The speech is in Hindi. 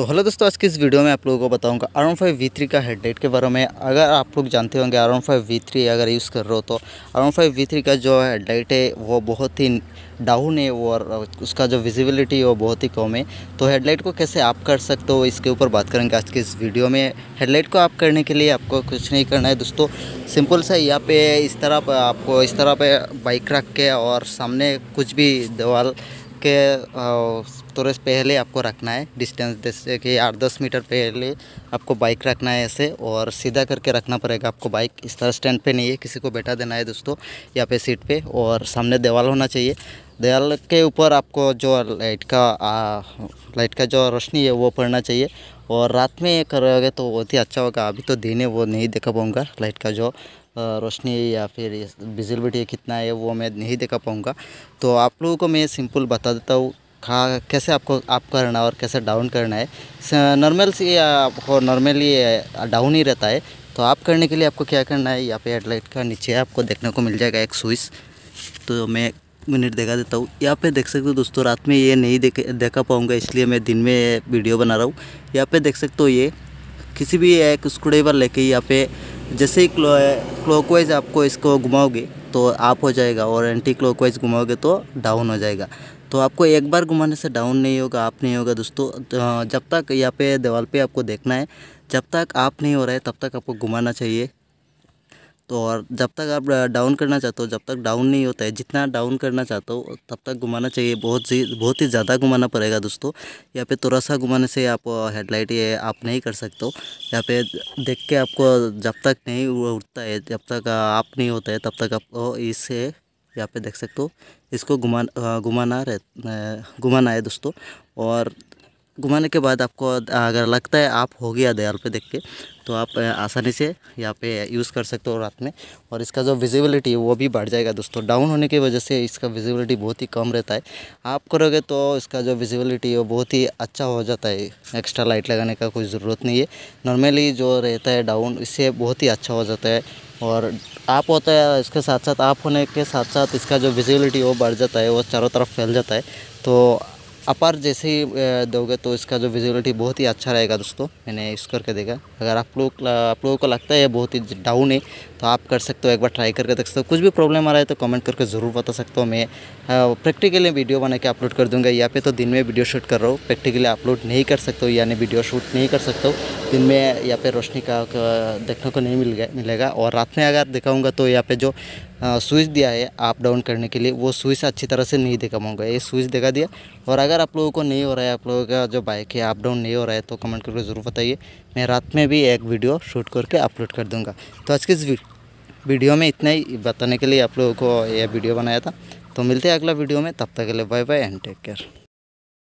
तो हेलो दोस्तों आज की इस वीडियो में आप लोगों को बताऊंगा आर फाइव वी थ्री का हेडलाइट के बारे में अगर आप लोग जानते होंगे आर फाइव वी थ्री अगर यूज़ कर रहे हो तो आर फाइव वी थ्री का जो हेडलाइट है वो बहुत ही डाउन है और उसका जो विजिबिलिटी है वो बहुत ही कम है तो हेडलाइट को कैसे आप कर सकते हो इसके ऊपर बात करेंगे आज के इस वीडियो में हेडलाइट को आप करने के लिए आपको कुछ नहीं करना है दोस्तों सिंपल सा यहाँ पे इस तरह पर आपको इस तरह पे बाइक रख के और सामने कुछ भी दीवार के तुरंत पहले आपको रखना है डिस्टेंस जैसे कि आठ दस मीटर पहले आपको बाइक रखना है ऐसे और सीधा करके रखना पड़ेगा आपको बाइक इस तरह स्टैंड पे नहीं है किसी को बैठा देना है दोस्तों यहाँ पे सीट पे और सामने दीवाल होना चाहिए दीवाल के ऊपर आपको जो लाइट का आ, लाइट का जो रोशनी है वो पड़ना चाहिए और रात में करोगे तो बहुत ही अच्छा होगा अभी तो दिन है वो नहीं देखा पाऊँगा लाइट का जो रोशनी या फिर विजिबिलिटी कितना है वो मैं नहीं देखा पाऊँगा तो आप लोगों को मैं सिंपल बता देता हूँ खा कैसे आपको आप करना है और कैसे डाउन करना है नॉर्मल से आपको नॉर्मली डाउन ही रहता है तो आप करने के लिए आपको क्या करना है यहाँ पे हेडलाइट का नीचे आपको देखने को मिल जाएगा एक स्विच तो मैं मिनट देखा देता हूँ यहाँ पे देख सकते हो दोस्तों रात में ये नहीं देख देखा पाऊँगा इसलिए मैं दिन में वीडियो बना रहा हूँ यहाँ पे देख सकते हो ये किसी भी एक स्क्रूड्राइवर लेके यहाँ पे जैसे ही क्लॉक क्लॉकवाइज आपको इसको घुमाओगे तो आप हो जाएगा और एंटी क्लॉकवाइज घुमाओगे तो डाउन हो जाएगा तो आपको एक बार घुमाने से डाउन नहीं होगा आप नहीं होगा दोस्तों तो, जब तक यहाँ पे दीवार पे आपको देखना है जब तक आप नहीं हो रहे तब तक आपको घुमाना चाहिए तो और जब तक आप डाउन करना चाहते हो जब तक डाउन नहीं होता है जितना डाउन करना चाहते हो तब तक घुमाना चाहिए बहुत ही बहुत ही ज़्यादा घुमाना पड़ेगा दोस्तों यहाँ पे थोड़ा सा घुमाने से आप हेडलाइट ये आप नहीं कर सकते हो यहाँ पे देख के आपको जब तक नहीं उठता है जब तक आप नहीं होता है तब तक आपको इसे यहाँ पे देख सकते हो इसको घुमा घुमाना रह घुमाना है दोस्तों और घुमाने के बाद आपको अगर लगता है आप हो गया दयाल पे देख के तो आप आसानी से यहाँ पे यूज़ कर सकते हो रात में और इसका जो विजिबिलिटी है वो भी बढ़ जाएगा दोस्तों डाउन होने की वजह से इसका विजिबिलिटी बहुत ही कम रहता है आप करोगे तो इसका जो विजिबिलिटी है वो बहुत ही अच्छा हो जाता है एक्स्ट्रा लाइट लगाने का कोई ज़रूरत नहीं है नॉर्मली जो रहता है डाउन इससे बहुत ही अच्छा हो जाता है और आप होता है इसके साथ साथ आप होने के साथ साथ इसका जो विजिबिलिटी वो बढ़ जाता है वो चारों तरफ फैल जाता है तो अपार जैसे ही दोगे तो इसका जो विजिबिलिटी बहुत ही अच्छा रहेगा दोस्तों मैंने इस करके देखा अगर आप लोग आप लोगों को लगता है बहुत ही डाउन है तो आप कर सकते हो एक बार ट्राई करके देख सकते हो कुछ भी प्रॉब्लम आ रहा है तो कमेंट करके ज़रूर बता सकते हो मैं प्रैक्टिकली वीडियो बना के अपलोड कर दूँगा यहाँ पे तो दिन में वीडियो शूट कर रहा हूँ प्रैक्टिकली अपलोड नहीं कर सकते हो यानी वीडियो शूट नहीं कर सकते हूँ दिन में यहाँ पर रोशनी का देखने को नहीं मिल मिलेगा और रात में अगर दिखाऊँगा तो यहाँ पर जो स्विच दिया है अप डाउन करने के लिए वो स्विच अच्छी तरह से नहीं दिखा पाऊँगा ये स्विच दिखा दिया और अगर अगर आप लोगों को नहीं हो रहा है आप लोगों का जो बाइक है अप डाउन नहीं हो रहा है तो कमेंट करके ज़रूर बताइए मैं रात में भी एक वीडियो शूट करके अपलोड कर दूँगा तो आज के इस वीडियो में इतना ही बताने के लिए आप लोगों को यह वीडियो बनाया था तो मिलते हैं अगला वीडियो में तब तक के लिए bye bye and take care